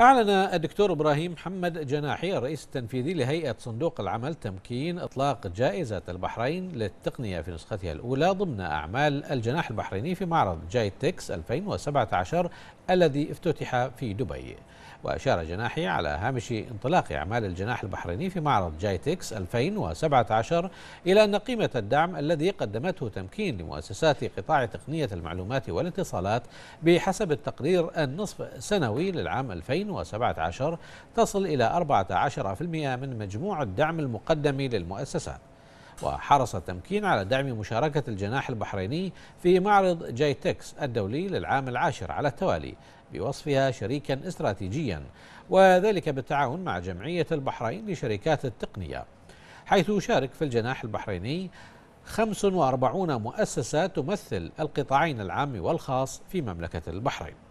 أعلن الدكتور إبراهيم محمد جناحي الرئيس التنفيذي لهيئة صندوق العمل تمكين إطلاق جائزة البحرين للتقنية في نسختها الأولى ضمن أعمال الجناح البحريني في معرض جاي تكس 2017 الذي افتتح في دبي وأشار جناحي على هامش انطلاق أعمال الجناح البحريني في معرض جايتكس 2017 إلى أن قيمة الدعم الذي قدمته تمكين لمؤسسات قطاع تقنية المعلومات والاتصالات بحسب التقرير النصف سنوي للعام 2000 2017 تصل إلى 14% من مجموع الدعم المقدم للمؤسسات وحرص التمكين على دعم مشاركة الجناح البحريني في معرض جايتكس الدولي للعام العاشر على التوالي بوصفها شريكا استراتيجيا وذلك بالتعاون مع جمعية البحرين لشركات التقنية حيث شارك في الجناح البحريني 45 مؤسسة تمثل القطاعين العام والخاص في مملكة البحرين